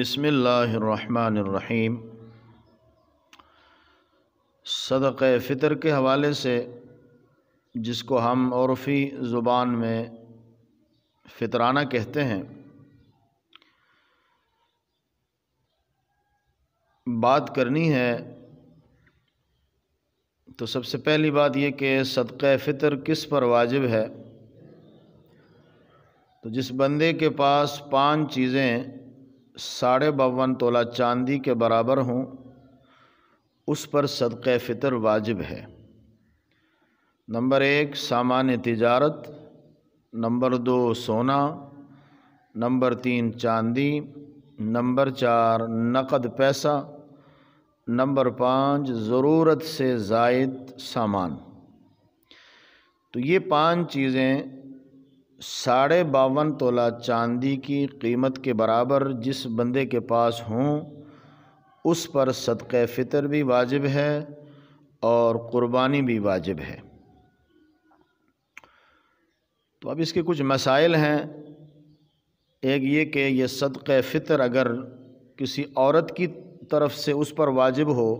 बसमीम सदक़ फ़ितर के हवाले से जिसको हम औरफ़ी ज़ुबान में फितराना कहते हैं बात करनी है तो सबसे पहली बात ये कि सदक़ फ़ितर किस पर वाजिब है तो जिस बंदे के पास पांच चीज़ें साढ़े बावन तोला चांदी के बराबर हों उस पर सदक़ फ़ितर वाजिब है नंबर एक सामान्य तजारत नंबर दो सोना नंबर तीन चांदी नंबर चार नकद पैसा नंबर पाँच ज़रूरत से जायद सामान तो ये पांच चीज़ें साढ़े बावन तोला चांदी की कीमत के बराबर जिस बंदे के पास हों उस पर सदक़ फ़ितर भी वाजिब है और क़ुरबानी भी वाजिब है तो अब इसके कुछ मसाइल हैं एक ये कि यह सदक़ फ़ितर अगर किसी औरत की तरफ से उस पर वाजिब हो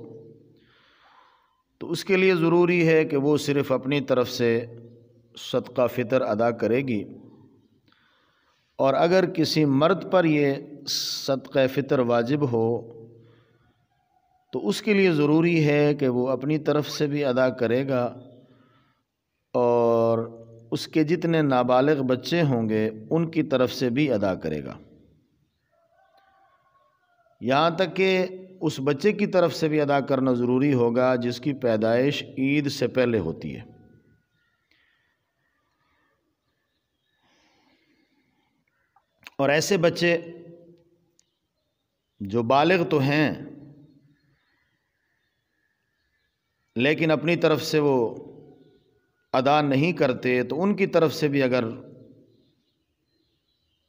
तो उसके लिए ज़रूरी है कि वो सिर्फ़ अपनी तरफ से सदका फ़ितर अदा करेगी और अगर किसी मर्द पर ये सदक़ फ़ितर वाजिब हो तो उसके लिए ज़रूरी है कि वो अपनी तरफ से भी अदा करेगा और उसके जितने नाबालिग बच्चे होंगे उनकी तरफ से भी अदा करेगा यहाँ तक कि उस बच्चे की तरफ से भी अदा करना ज़रूरी होगा जिसकी पैदाइश ईद से पहले होती है और ऐसे बच्चे जो बालग तो हैं लेकिन अपनी तरफ से वो अदा नहीं करते तो उनकी तरफ से भी अगर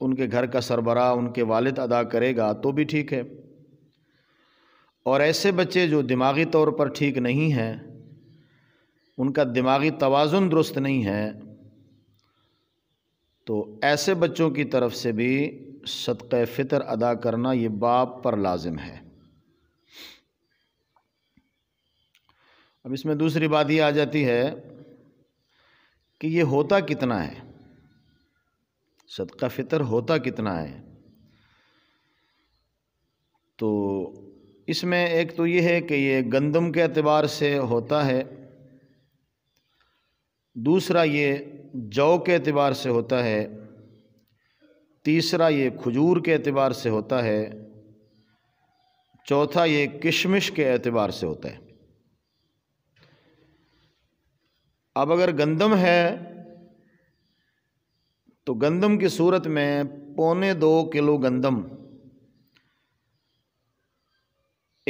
उनके घर का सरबरा उनके वालिद अदा करेगा तो भी ठीक है और ऐसे बच्चे जो दिमागी तौर पर ठीक नहीं हैं उनका दिमागी तोज़ुन दुरुस्त नहीं है तो ऐसे बच्चों की तरफ से भी सदक़ फ़ितर अदा करना ये बाप पर लाजिम है अब इसमें दूसरी बात ये आ जाती है कि ये होता कितना है सदका फ़ितर होता कितना है तो इसमें एक तो ये है कि ये गंदम के अतबार से होता है दूसरा ये जौ के अतबार से होता है तीसरा ये खजूर के अतबार से होता है चौथा ये किशमिश के अतबार से होता है अब अगर गंदम है तो गंदम की सूरत में पौने दो किलो गंदम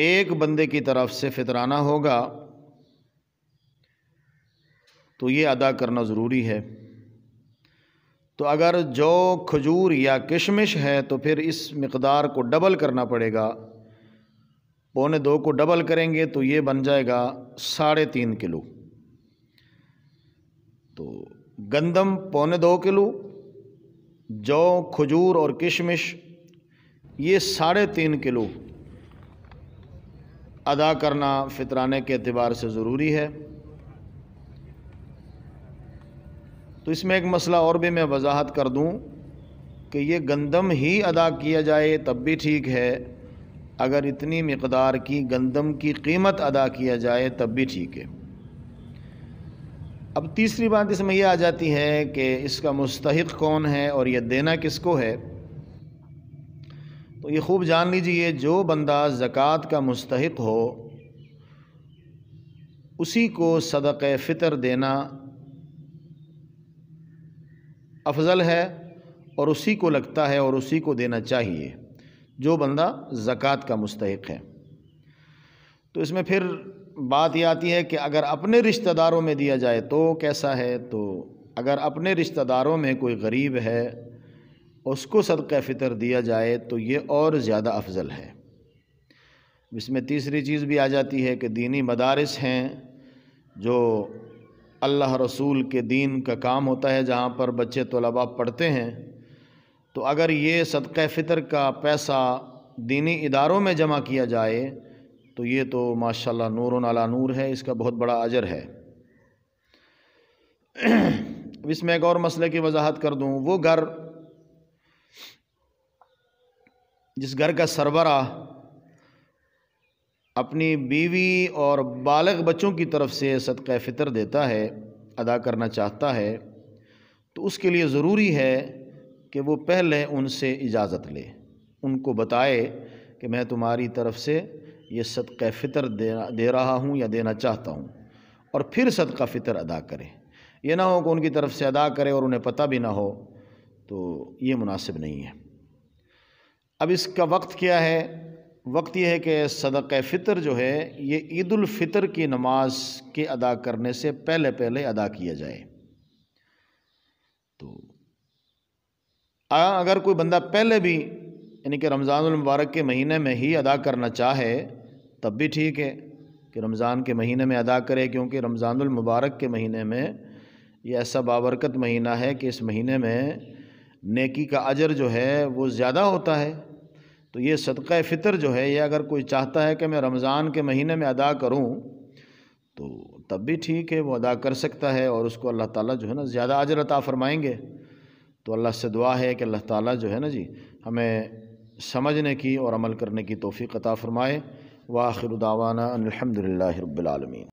एक बंदे की तरफ से फितराना होगा तो ये अदा करना ज़रूरी है तो अगर जौ खजूर या किशमिश है तो फिर इस मकदार को डबल करना पड़ेगा पौने दो को डबल करेंगे तो ये बन जाएगा साढ़े तीन किलो तो गंदम पौने दो किलो जौ खजूर और किशमिश ये साढ़े तीन किलो अदा करना फितराने के अतबार से ज़रूरी है तो इसमें एक मसला और भी मैं वजाहत कर दूँ कि ये गंदम ही अदा किया जाए तब भी ठीक है अगर इतनी मकदार की गंदम की कीमत अदा किया जाए तब भी ठीक है अब तीसरी बात इसमें यह आ जाती है कि इसका मुस्तक कौन है और यह देना किसको है तो ये खूब जान लीजिए जो बंदा ज़क़़त का मुस्तक हो उसी को सदक़ फ़ितर देना अफज़ल है और उसी को लगता है और उसी को देना चाहिए जो बंदा ज़क़़त का मुस्तक है तो इसमें फिर बात यह आती है कि अगर अपने रिश्तेदारों में दिया जाए तो कैसा है तो अगर अपने रिश्तेदारों में कोई गरीब है उसको सदक़ फ़ितर दिया जाए तो ये और ज़्यादा अफजल है इसमें तीसरी चीज़ भी आ जाती है कि दीनी मदारस हैं जो अल्लाह रसूल के दीन का काम होता है जहाँ पर बच्चे तलबा पढ़ते हैं तो अगर ये सदक़ फ़ितर का पैसा दीनी इदारों में जमा किया जाए तो ये तो माशा नूर नला नूर है इसका बहुत बड़ा अजर है इसमें एक और मसले की वजाहत कर दूँ वो घर जिस घर का सरबरा अपनी बीवी और बालग बच्चों की तरफ से सदक़ फ़ितर देता है अदा करना चाहता है तो उसके लिए ज़रूरी है कि वो पहले उनसे इजाज़त ले उनको बताए कि मैं तुम्हारी तरफ से ये सदक़ फ़ितर देना दे रहा हूँ या देना चाहता हूँ और फिर सदका फ़ितर अदा करें यह ना हो कि उनकी तरफ से अदा करें और उन्हें पता भी ना हो तो ये मुनासिब नहीं है अब इसका वक्त क्या है वक्त यह है कि सदक़ फ़ितर जो है ये ईदालफ़ितर की नमाज के अदा करने से पहले पहले अदा किया जाए तो अगर कोई बंदा पहले भी यानी कि रमज़ानमबारक के महीने में ही अदा करना चाहे तब भी ठीक है कि रमज़ान के महीने में अदा करे क्योंकि रमज़ानमबारक के महीने में ये ऐसा बाबरकत महीना है कि इस महीने में नेकी का अजर जो है वो ज़्यादा होता है तो ये सदक़ फ़ितर जो है ये अगर कोई चाहता है कि मैं रमज़ान के महीने में अदा करूँ तो तब भी ठीक है वो अदा कर सकता है और उसको अल्लाह ताला जो है ना ज़्यादा आज लता फ़रमाएँगे तो अल्लाह से दुआ है कि अल्लाह ताला जो है ना जी हमें समझने की और अमल करने की तोफ़ी अता फ़रमाए वाखिर उदावाना अलहमदिल्लाबालमी